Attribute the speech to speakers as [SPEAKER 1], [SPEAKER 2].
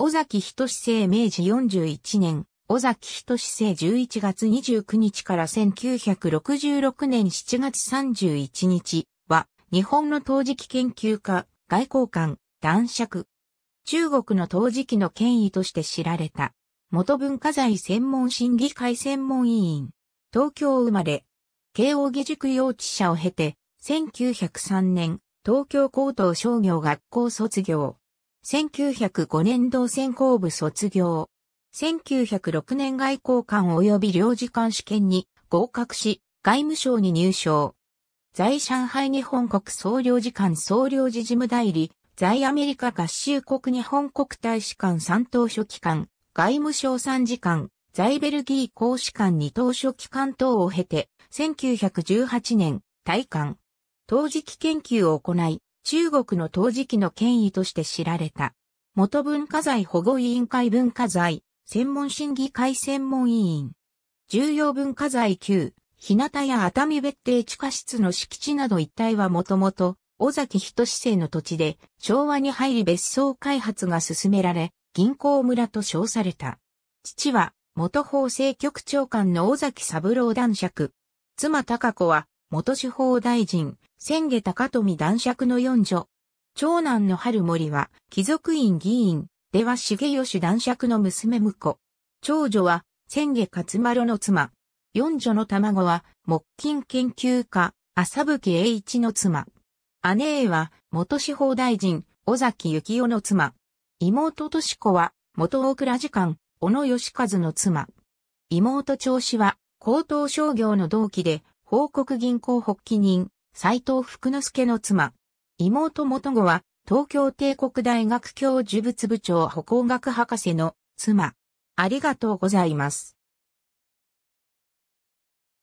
[SPEAKER 1] 尾崎仁生明治41年、尾崎仁生11月29日から1966年7月31日は、日本の陶磁器研究家、外交官、男爵。中国の陶磁器の権威として知られた。元文化財専門審議会専門委員。東京生まれ。慶応義塾幼稚舎を経て、1903年、東京高等商業学校卒業。1905年同選攻部卒業。1906年外交官及び領事館試験に合格し、外務省に入省。在上海日本国総領事館総領事事務代理、在アメリカ合衆国日本国大使館三等書記官、外務省参事官、在ベルギー公使館二等書記官等を経て、1918年、退官。陶磁器研究を行い、中国の陶磁器の権威として知られた。元文化財保護委員会文化財、専門審議会専門委員。重要文化財級、日向や熱海別邸地下室の敷地など一帯はもともと、尾崎人市政の土地で、昭和に入り別荘開発が進められ、銀行村と称された。父は、元法制局長官の尾崎三郎男爵。妻高子は、元司法大臣、千下高富男爵の四女。長男の春森は、貴族院議員、では重吉男爵の娘婿。長女は、千下勝丸の妻。四女の卵は、木金研究家、浅吹栄一の妻。姉は、元司法大臣、尾崎幸雄の妻。妹と子は、元大倉次官、小野義和の妻。妹長子は、高等商業の同期で、王告銀行発起人、斎藤福之助の妻。妹元子は、東京帝国大学教授物部長歩行学博士の妻。ありがとうございます。